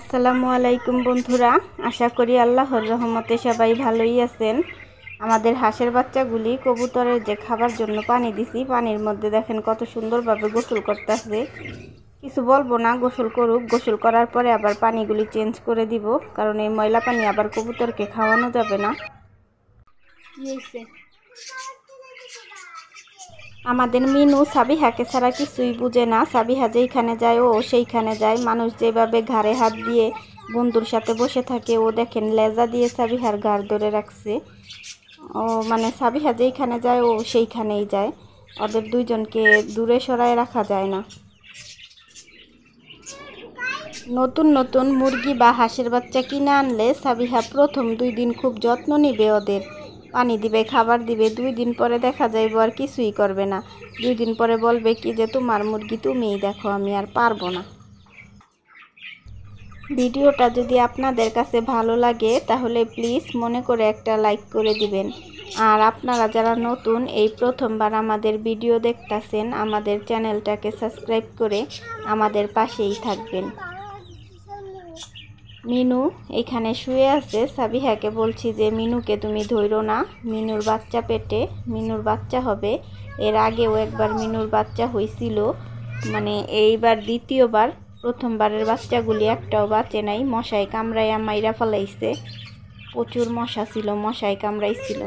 আসসালামু আলাইকুম বন্ধুরা আশা করি আল্লাহর রহমতে সবাই ভালোই আছেন আমাদের হাঁসের বাচ্চাগুলি কবুতরের যে খাবার জন্য পানি দিছি পানির মধ্যে দেখেন কত সুন্দরভাবে গোসল করতেছে কিছু বলবো না গোসল করুক গোসল করার পরে আবার পানিগুলি চেঞ্জ করে দিব কারণ এই ময়লা পানি আবার কবুতরকে খাওয়ানো যাবে না আমাদের মিনু সাবিহাকে ছাড়া কিছুই বুঝে না সাবিহা যেইখানে যায় ও সেইখানে যায় মানুষ যেভাবে ঘাড়ে হাত দিয়ে বন্ধুর সাথে বসে থাকে ও দেখেন লেজা দিয়ে সাবিহার ঘাড় ধরে রাখছে ও মানে সাবিহা যেইখানে যায় ও সেইখানেই যায় ওদের দুইজনকে দূরে সরায় রাখা যায় না নতুন নতুন মুরগি বা হাঁসের বাচ্চা কিনে আনলে সাবিহা প্রথম দুই দিন খুব যত্ন নিবে ওদের পানি দিবে খাবার দিবে দুই দিন পরে দেখা যাইব আর কিছুই করবে না দুই দিন পরে বলবে কি যে তোমার মুরগি তুমিই দেখো আমি আর পারবো না ভিডিওটা যদি আপনাদের কাছে ভালো লাগে তাহলে প্লিজ মনে করে একটা লাইক করে দিবেন আর আপনারা যারা নতুন এই প্রথমবার আমাদের ভিডিও দেখতেছেন আমাদের চ্যানেলটাকে সাবস্ক্রাইব করে আমাদের পাশেই থাকবেন মিনু এখানে শুয়ে আছে সাবিহাকে বলছি যে মিনুকে তুমি ধরো না মিনুর বাচ্চা পেটে মিনুর বাচ্চা হবে এর আগেও একবার মিনুর বাচ্চা হয়েছিল মানে এইবার দ্বিতীয়বার প্রথমবারের বাচ্চাগুলি একটাও বাঁচে নাই মশায় কামড়াইয়া মাইরা ফেলাইছে প্রচুর মশা ছিল মশায় কামড়াইছিল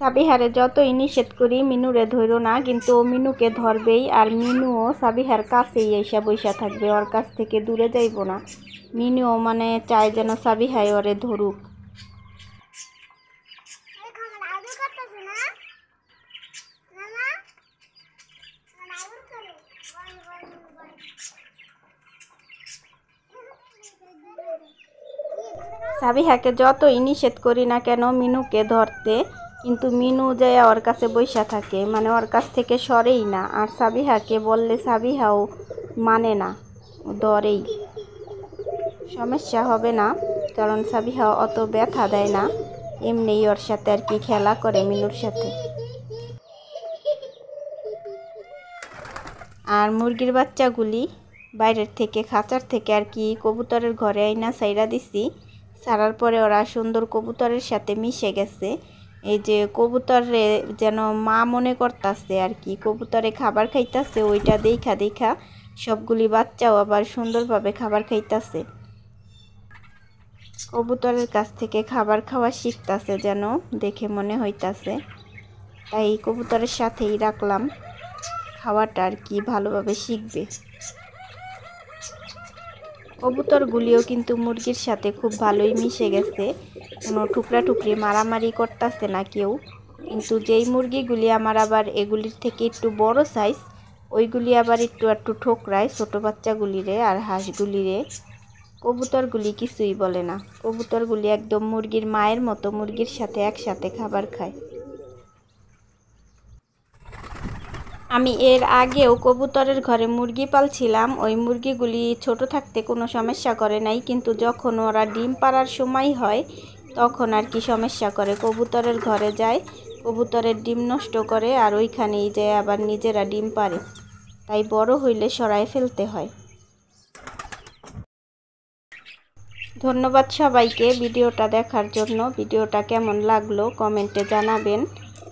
সাবিহারে যতই নিষেধ করি মিনুরে ধৈর না কিন্তু ও মিনুকে ধরবেই আর মিনুও সাবিহার কাছেই এসে বৈশা থাকবে ওর কাছ থেকে দূরে যাইব না মিনুও মানে চায় যেন সাবিহাই ওরে ধরুক সাবিহাকে যতই নিষেধ করি না কেন মিনুকে ধরতে কিন্তু মিনু যায় ওর কাছে বৈশা থাকে মানে ওর কাছ থেকে সরেই না আর সাবিহাকে বললে সাবিহাও মানে না দরেই সমস্যা হবে না কারণ সাবিহা অত ব্যথা দেয় না এমনিই ওর সাথে আর কি খেলা করে মিনুর সাথে আর মুরগির বাচ্চাগুলি বাইরের থেকে খাঁচার থেকে আর কি কবুতরের ঘরে আইনা সাইরা দিছি সারার পরে ওরা সুন্দর কবুতরের সাথে মিশে গেছে এই যে কবুতরে যেন মা মনে করতেছে আর কি কবুতরে খাবার খাইতেছে ওইটা দেখা দেখা সবগুলি বাচ্চাও আবার সুন্দরভাবে খাবার খাইতেছে কবুতরের কাছ থেকে খাবার খাওয়া শিখতেছে যেন দেখে মনে হইতাছে তাই কবুতরের সাথেই রাখলাম খাওয়াটা আর কি ভালোভাবে শিখবে কবুতরগুলিও কিন্তু মুরগির সাথে খুব ভালোই মিশে গেছে কোনো টুকরা টুকরি মারামারি করতেছে না কেউ কিন্তু যেই মুরগিগুলি আমার আবার এগুলির থেকে একটু বড় সাইজ ওইগুলি আবার একটু একটু ঠোকরায় ছোটো বাচ্চাগুলিরে আর হাঁসগুলিরে কবুতরগুলি কিছুই বলে না কবুতরগুলি একদম মুরগির মায়ের মতো মুরগির সাথে একসাথে খাবার খায় আমি এর আগেও কবুতরের ঘরে মুরগি পালছিলাম ওই মুরগিগুলি ছোট থাকতে কোনো সমস্যা করে নাই কিন্তু যখন ওরা ডিম পাড়ার সময় হয় তখন আর কি সমস্যা করে কবুতরের ঘরে যায় কবুতরের ডিম নষ্ট করে আর ওইখানেই যায় আবার নিজেরা ডিম পারে তাই বড় হইলে সরায় ফেলতে হয় ধন্যবাদ সবাইকে ভিডিওটা দেখার জন্য ভিডিওটা কেমন লাগলো কমেন্টে জানাবেন